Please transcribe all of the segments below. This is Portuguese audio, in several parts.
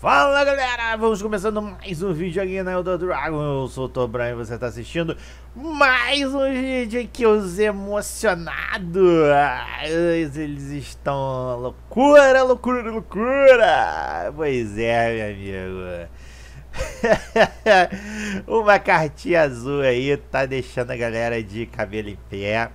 Fala galera, vamos começando mais um vídeo aqui na Elder Dragon, eu sou o Tobran e você está assistindo mais um vídeo aqui, os emocionados, ah, eles estão loucura, loucura, loucura, pois é meu amigo, uma cartinha azul aí tá deixando a galera de cabelo em pé,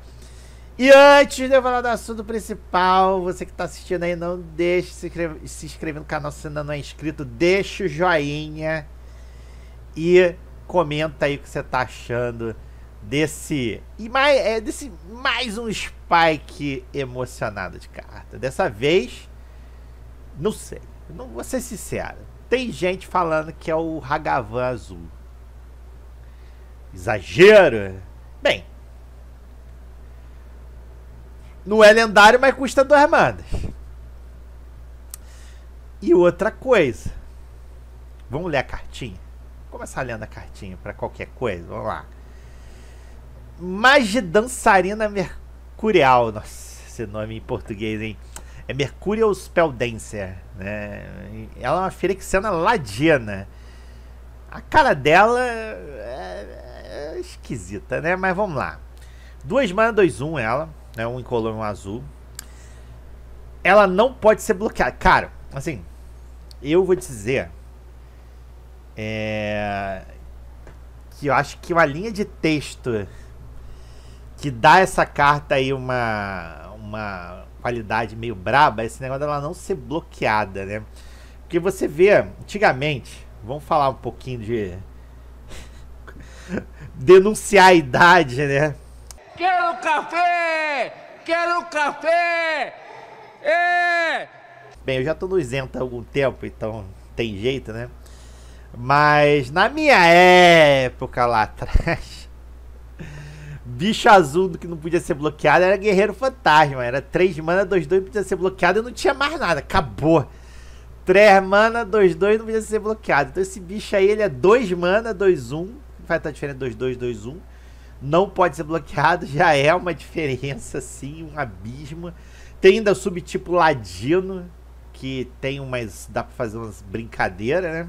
e antes de eu falar do assunto principal, você que está assistindo aí, não deixe de se inscrever, se inscrever no canal se ainda não é inscrito. Deixa o joinha e comenta aí o que você está achando desse e mais é, desse mais um spike emocionado de carta. Dessa vez, não sei, não vou ser sincero. Tem gente falando que é o Hagavan azul. Exagero. Bem, não é lendário, mas custa duas mandas. E outra coisa. Vamos ler a cartinha? Vou começar lendo a cartinha para qualquer coisa. Vamos lá. Mage Dançarina Mercurial. Nossa, esse nome em português, hein? É Mercurial Spell Dancer, né? Ela é uma ferixiana ladina. A cara dela é, é esquisita, né? Mas vamos lá. Duas mana, dois, um, ela né? Um incolor e um azul. Ela não pode ser bloqueada. Cara, assim, eu vou dizer é, que eu acho que uma linha de texto que dá essa carta aí uma, uma qualidade meio braba, esse negócio dela não ser bloqueada, né? Porque você vê, antigamente, vamos falar um pouquinho de denunciar a idade, né? Quero café! Quero café! É! Bem, eu já tô no isento há algum tempo, então tem jeito, né? Mas na minha época lá atrás, bicho azul do que não podia ser bloqueado era guerreiro fantasma. Era 3 mana, 2, 2 podia ser bloqueado e não tinha mais nada. Acabou. 3 mana, 2, 2 não podia ser bloqueado. Então esse bicho aí, ele é 2 mana, 2, 1. Um. Vai estar diferente 2, 2, 2, 1 não pode ser bloqueado, já é uma diferença, assim, um abismo. Tem ainda o subtipo ladino, que tem umas. dá pra fazer umas brincadeiras, né?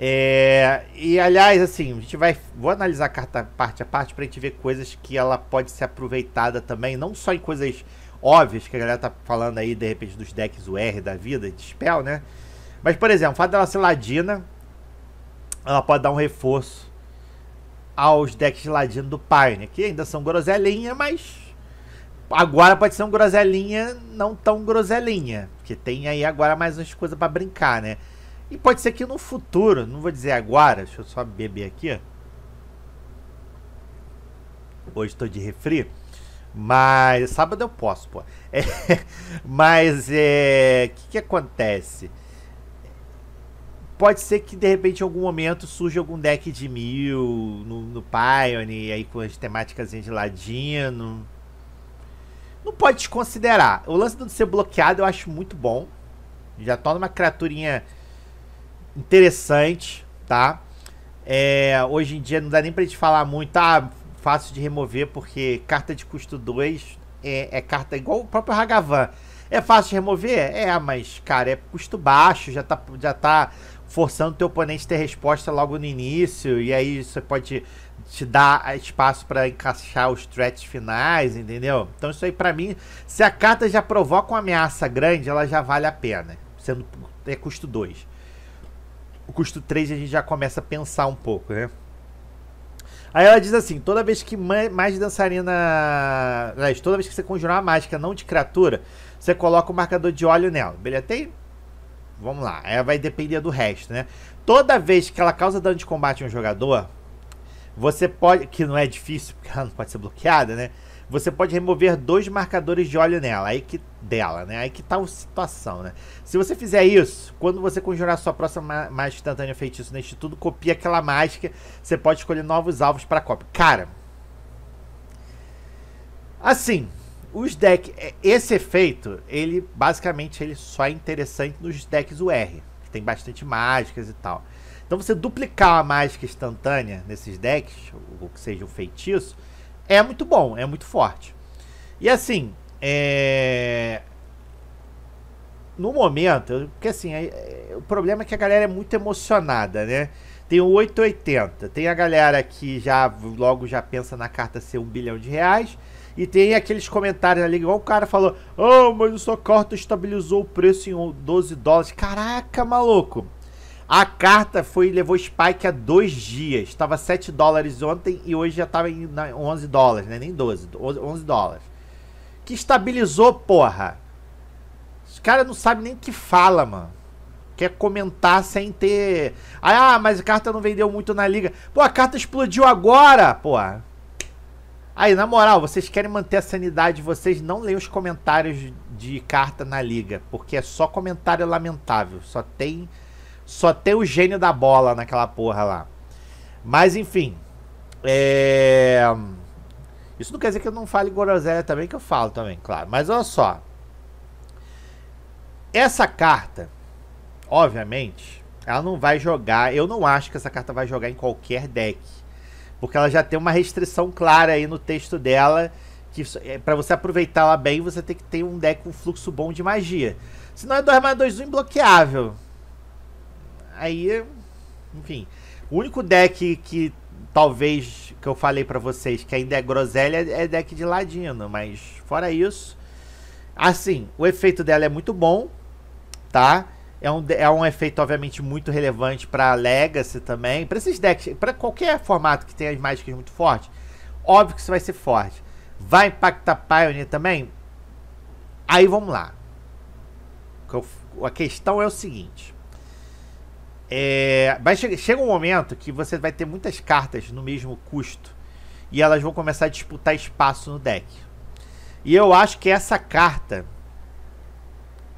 É, e aliás, assim, a gente vai. Vou analisar a carta parte a parte pra gente ver coisas que ela pode ser aproveitada também, não só em coisas óbvias que a galera tá falando aí, de repente, dos decks UR da vida, de spell, né? Mas, por exemplo, o fato dela ser ladina, ela pode dar um reforço aos decks de ladino do Pioneer, que ainda são groselinha, mas agora pode ser um groselinha não tão groselinha, porque tem aí agora mais umas coisas para brincar, né? E pode ser que no futuro, não vou dizer agora, deixa eu só beber aqui. Hoje estou de refri, mas sábado eu posso, pô. É, mas é, o que, que acontece? pode ser que de repente em algum momento surja algum deck de mil no, no Pioneer, aí com as temáticas de ladino. Não pode desconsiderar. O lance de ser bloqueado eu acho muito bom. Já torna uma criaturinha interessante, tá? É, hoje em dia não dá nem pra gente falar muito, ah, fácil de remover, porque carta de custo 2 é, é carta igual o próprio Ragavan. É fácil de remover? É, mas, cara, é custo baixo, já tá, já tá forçando o teu oponente a ter resposta logo no início, e aí você pode te dar espaço para encaixar os threats finais, entendeu? Então isso aí para mim, se a carta já provoca uma ameaça grande, ela já vale a pena, sendo é custo 2. O custo 3 a gente já começa a pensar um pouco, né? Aí ela diz assim: toda vez que mais dançarina. Toda vez que você conjurar uma mágica não de criatura, você coloca o marcador de óleo nela. Beleza? Tem. Vamos lá. Ela vai depender do resto, né? Toda vez que ela causa dano de combate a um jogador, você pode. Que não é difícil, porque ela não pode ser bloqueada, né? Você pode remover dois marcadores de óleo nela, aí que dela, né? Aí que tá a situação, né? Se você fizer isso, quando você conjurar sua próxima mágica instantânea feitiço neste tudo, copia aquela mágica. Você pode escolher novos alvos para cópia. Cara, assim, os decks, é, esse efeito, ele basicamente ele só é interessante nos decks UR, que tem bastante mágicas e tal. Então você duplicar a mágica instantânea nesses decks, ou que seja um feitiço, é muito bom, é muito forte. E assim, é... no momento, porque assim, é, é... o problema é que a galera é muito emocionada, né? Tem o 880, tem a galera que já logo já pensa na carta ser um bilhão de reais. E tem aqueles comentários ali, igual o cara falou: Oh, mas o sua carta estabilizou o preço em 12 dólares. Caraca, maluco! A carta foi levou spike há dois dias. Estava 7 dólares ontem e hoje já estava em 11 dólares, né? Nem 12, 11 dólares. Que estabilizou, porra. Os caras não sabem nem o que fala, mano. Quer comentar sem ter. Ah, mas a carta não vendeu muito na liga. Pô, a carta explodiu agora, porra. Aí, na moral, vocês querem manter a sanidade, vocês não leem os comentários de carta na liga, porque é só comentário lamentável. Só tem só tem o gênio da bola naquela porra lá. Mas enfim, é... isso não quer dizer que eu não fale groselha também, que eu falo também, claro. Mas olha só, essa carta, obviamente, ela não vai jogar. Eu não acho que essa carta vai jogar em qualquer deck porque ela já tem uma restrição clara aí no texto dela, que é, para você aproveitar ela bem, você tem que ter um deck com um fluxo bom de magia. Senão é 2 mais 2 imbloqueável. Aí, enfim. O único deck que talvez que eu falei para vocês que ainda é groselha é deck de ladino, mas fora isso, assim, o efeito dela é muito bom, tá? É um, é um efeito, obviamente, muito relevante para Legacy também. Para esses decks, para qualquer formato que tenha as mágicas muito fortes, óbvio que isso vai ser forte. Vai impactar Pioneer também? Aí vamos lá. A questão é o seguinte. É, vai che chega um momento que você vai ter muitas cartas no mesmo custo e elas vão começar a disputar espaço no deck. E eu acho que essa carta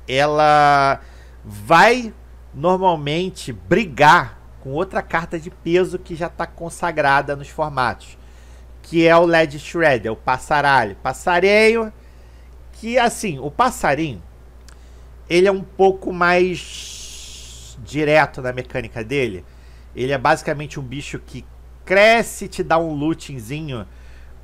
ela vai normalmente brigar com outra carta de peso que já está consagrada nos formatos, que é o LED Shredder, é o passaralho, passareio, que assim, o passarinho, ele é um pouco mais direto na mecânica dele. Ele é basicamente um bicho que cresce, te dá um lootingzinho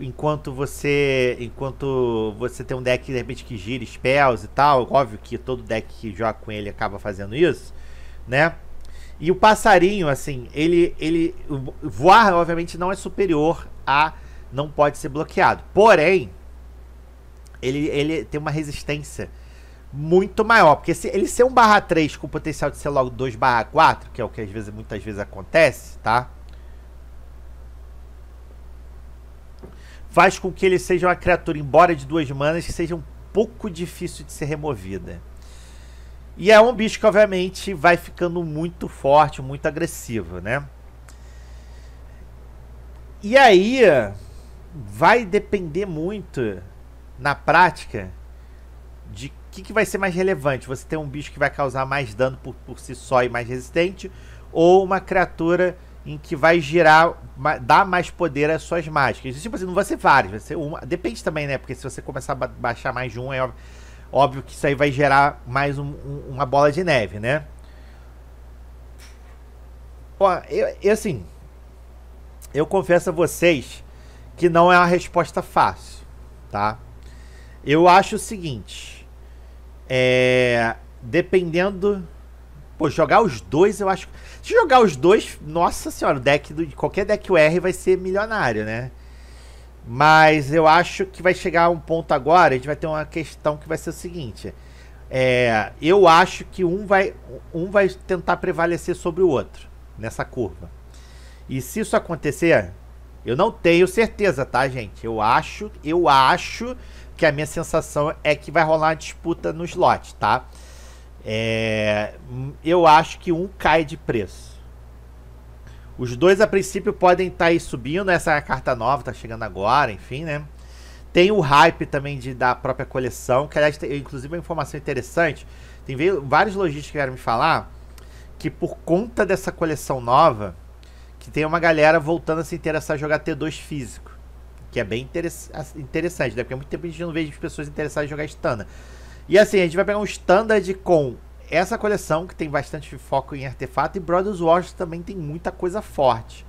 enquanto você enquanto você tem um deck de repente que gira spells e tal, óbvio que todo deck que joga com ele acaba fazendo isso, né? E o passarinho, assim, ele ele voar obviamente não é superior a não pode ser bloqueado. Porém, ele ele tem uma resistência muito maior, porque se ele ser um barra 3 com potencial de ser logo 2 barra 4, que é o que às vezes muitas vezes acontece, tá? faz com que ele seja uma criatura, embora de duas manas, que seja um pouco difícil de ser removida. E é um bicho que, obviamente, vai ficando muito forte, muito agressivo, né? E aí vai depender muito na prática de o que, que, vai ser mais relevante. Você tem um bicho que vai causar mais dano por, por si só e mais resistente, ou uma criatura em que vai girar, dar mais poder às suas mágicas. Tipo assim, não vai ser várias, vai ser uma. Depende também, né? Porque se você começar a baixar mais de um, é óbvio, que isso aí vai gerar mais um, um, uma bola de neve, né? Ó, eu, eu, assim, eu confesso a vocês que não é uma resposta fácil, tá? Eu acho o seguinte, é, dependendo Pô, jogar os dois, eu acho. Se jogar os dois, nossa senhora, o deck do, qualquer deck UR vai ser milionário, né? Mas eu acho que vai chegar um ponto agora, a gente vai ter uma questão que vai ser o seguinte. É, eu acho que um vai, um vai tentar prevalecer sobre o outro nessa curva. E se isso acontecer, eu não tenho certeza, tá, gente? Eu acho, eu acho que a minha sensação é que vai rolar uma disputa no slot, tá? É, eu acho que um cai de preço. Os dois, a princípio, podem estar tá aí subindo. Essa é carta nova tá chegando agora, enfim, né? Tem o hype também de, da própria coleção, que aliás, tem, inclusive, uma informação interessante. Tem veio, vários lojistas que vieram me falar que por conta dessa coleção nova, que tem uma galera voltando a se interessar a jogar T2 físico. Que é bem interessante, né? Porque há muito tempo a gente não vê as pessoas interessadas em jogar Stana. E assim, a gente vai pegar um standard com essa coleção, que tem bastante foco em artefato, e Brothers Wars também tem muita coisa forte.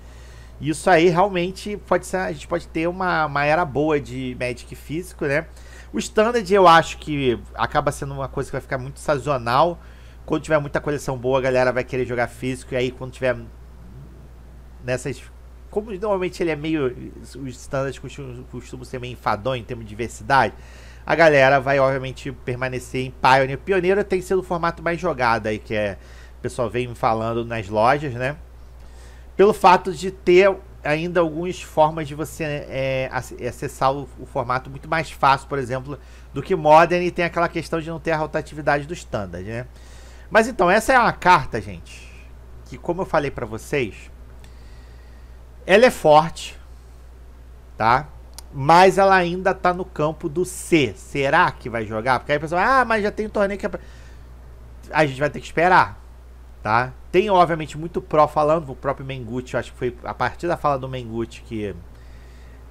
Isso aí realmente pode ser. A gente pode ter uma, uma era boa de Magic físico, né? O standard eu acho que acaba sendo uma coisa que vai ficar muito sazonal. Quando tiver muita coleção boa, a galera vai querer jogar físico. E aí, quando tiver nessas. Como normalmente ele é meio. Os standards costumam, ser meio enfadonho em termos de diversidade a galera vai, obviamente, permanecer em Pioneer. Pioneiro tem sido o formato mais jogado aí, que é. O pessoal vem me falando nas lojas, né? Pelo fato de ter ainda algumas formas de você é, acessar o, o, formato muito mais fácil, por exemplo, do que Modern, e tem aquela questão de não ter a rotatividade do Standard, né? Mas então, essa é uma carta, gente, que como eu falei para vocês, ela é forte, tá? mas ela ainda está no campo do C. Será que vai jogar? Porque aí a pessoa, vai, ah, mas já tem um torneio que é... A gente vai ter que esperar, tá? Tem, obviamente, muito pró falando, o próprio Menguti, eu acho que foi a partir da fala do Menguti que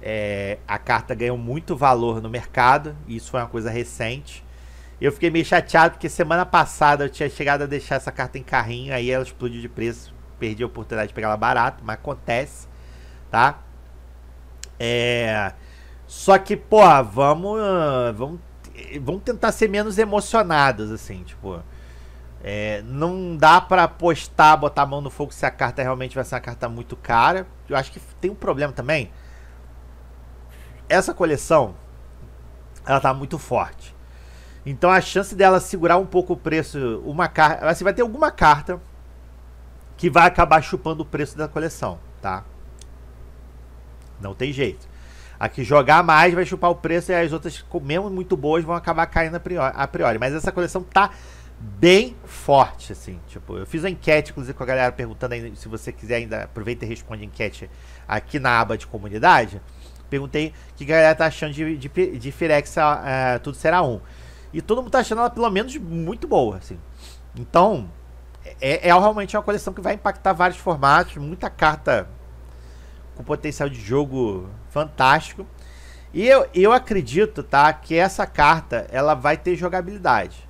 é, a carta ganhou muito valor no mercado, isso foi uma coisa recente. Eu fiquei meio chateado porque semana passada eu tinha chegado a deixar essa carta em carrinho, aí ela explodiu de preço, perdi a oportunidade de pegar ela barato, mas acontece, tá? É... Só que, porra, vamos, ah, vamos, eh, vamos tentar ser menos emocionados, assim, tipo. É, não dá para apostar, botar a mão no fogo se a carta realmente vai ser uma carta muito cara. Eu acho que tem um problema também. Essa coleção, ela tá muito forte. Então a chance dela segurar um pouco o preço, uma carta, assim, vai ter alguma carta que vai acabar chupando o preço da coleção, tá? Não tem jeito. A que jogar mais vai chupar o preço e as outras, mesmo muito boas, vão acabar caindo a priori. A priori. Mas essa coleção tá bem forte, assim. Tipo, eu fiz uma enquete, inclusive, com a galera perguntando aí, se você quiser ainda, aproveita e responde a enquete aqui na aba de comunidade. Perguntei o que a galera tá achando de, de, de Firex uh, Tudo Será Um. E todo mundo tá achando ela, pelo menos, muito boa, assim. Então, é, é, é realmente uma coleção que vai impactar vários formatos, muita carta com potencial de jogo fantástico. E eu, eu acredito, tá, que essa carta ela vai ter jogabilidade.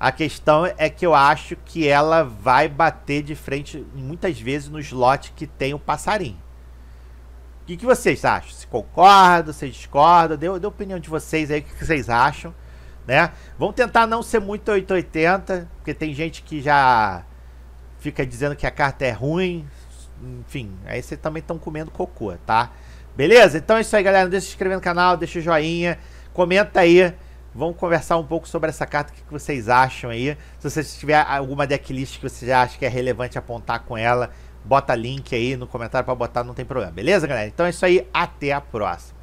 A questão é que eu acho que ela vai bater de frente muitas vezes no slot que tem o passarinho. O que, que vocês acham? Se concorda, se discorda? Deu dê opinião de vocês aí, o que, que vocês acham, né? Vamos tentar não ser muito 880, porque tem gente que já fica dizendo que a carta é ruim. Enfim, aí vocês também estão comendo cocô, tá? Beleza? Então é isso aí, galera. Não deixa de se inscrever no canal, deixa o joinha, comenta aí. Vamos conversar um pouco sobre essa carta, o que vocês acham aí. Se você tiver alguma decklist que você já acha que é relevante apontar com ela, bota link aí no comentário para botar, não tem problema. Beleza, galera? Então é isso aí, até a próxima.